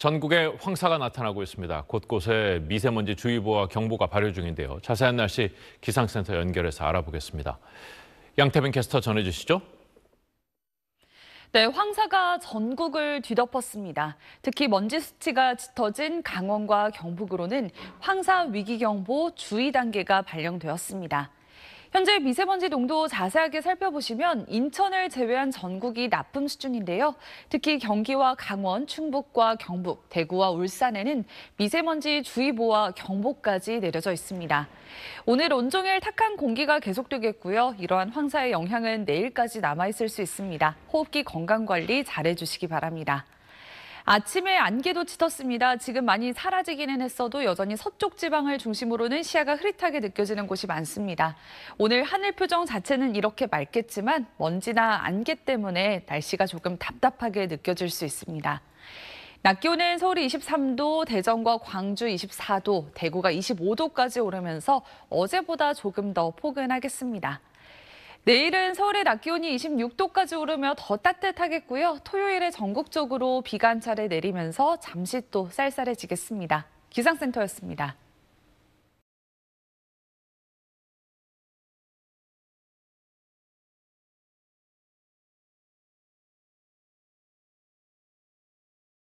전국에 황사가 나타나고 있습니다. 곳곳에 미세먼지 주의보와 경보가 발효 중인데요. 자세한 날씨 기상센터 연결해서 알아보겠습니다. 양태빈 캐스터 전해주시죠. 네, 황사가 전국을 뒤덮었습니다. 특히 먼지 수치가 짙어진 강원과 경북으로는 황사 위기경보 주의 단계가 발령되었습니다. 현재 미세먼지 농도 자세하게 살펴보시면 인천을 제외한 전국이 나쁨 수준인데요. 특히 경기와 강원, 충북과 경북, 대구와 울산에는 미세먼지 주의보와 경보까지 내려져 있습니다. 오늘 온종일 탁한 공기가 계속되겠고요. 이러한 황사의 영향은 내일까지 남아있을 수 있습니다. 호흡기 건강관리 잘해주시기 바랍니다. 아침에 안개도 짙었습니다. 지금 많이 사라지기는 했어도 여전히 서쪽 지방을 중심으로는 시야가 흐릿하게 느껴지는 곳이 많습니다. 오늘 하늘 표정 자체는 이렇게 맑겠지만 먼지나 안개 때문에 날씨가 조금 답답하게 느껴질 수 있습니다. 낮 기온은 서울이 23도, 대전과 광주 24도, 대구가 25도까지 오르면서 어제보다 조금 더 포근하겠습니다. 내일은 서울의 낮 기온이 26도까지 오르며 더 따뜻하겠고요. 토요일에 전국적으로 비가 한 차례 내리면서 잠시 또 쌀쌀해지겠습니다. 기상센터였습니다.